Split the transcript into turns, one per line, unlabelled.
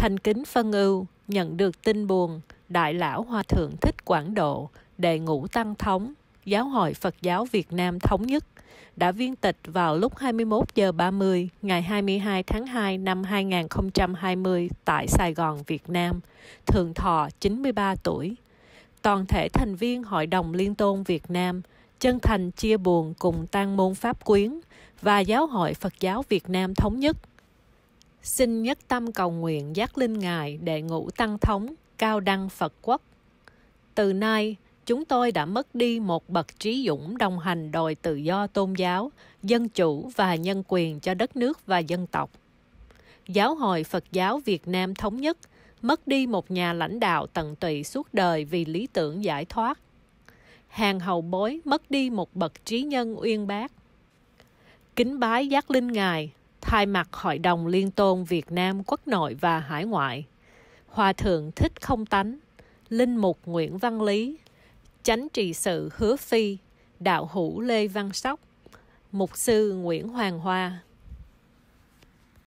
Thành kính phân ưu, nhận được tin buồn, Đại lão Hòa Thượng Thích Quảng Độ, đệ ngũ Tăng Thống, Giáo hội Phật giáo Việt Nam Thống nhất, đã viên tịch vào lúc 21 giờ 30 ngày 22 tháng 2 năm 2020 tại Sài Gòn, Việt Nam, thường thọ 93 tuổi. Toàn thể thành viên Hội đồng Liên tôn Việt Nam chân thành chia buồn cùng tăng môn Pháp Quyến và Giáo hội Phật giáo Việt Nam Thống nhất – xin nhất tâm cầu nguyện giác linh ngài đệ ngũ tăng thống cao đăng phật quốc từ nay chúng tôi đã mất đi một bậc trí dũng đồng hành đòi tự do tôn giáo dân chủ và nhân quyền cho đất nước và dân tộc giáo hội phật giáo việt nam thống nhất mất đi một nhà lãnh đạo tận tụy suốt đời vì lý tưởng giải thoát hàng hầu bối mất đi một bậc trí nhân uyên bác kính bái giác linh ngài thay mặt Hội đồng Liên tôn Việt Nam quốc nội và hải ngoại. Hòa thượng Thích Không Tánh, Linh Mục Nguyễn Văn Lý, Chánh trị sự Hứa Phi, Đạo hữu Lê Văn Sóc, Mục sư Nguyễn Hoàng Hoa.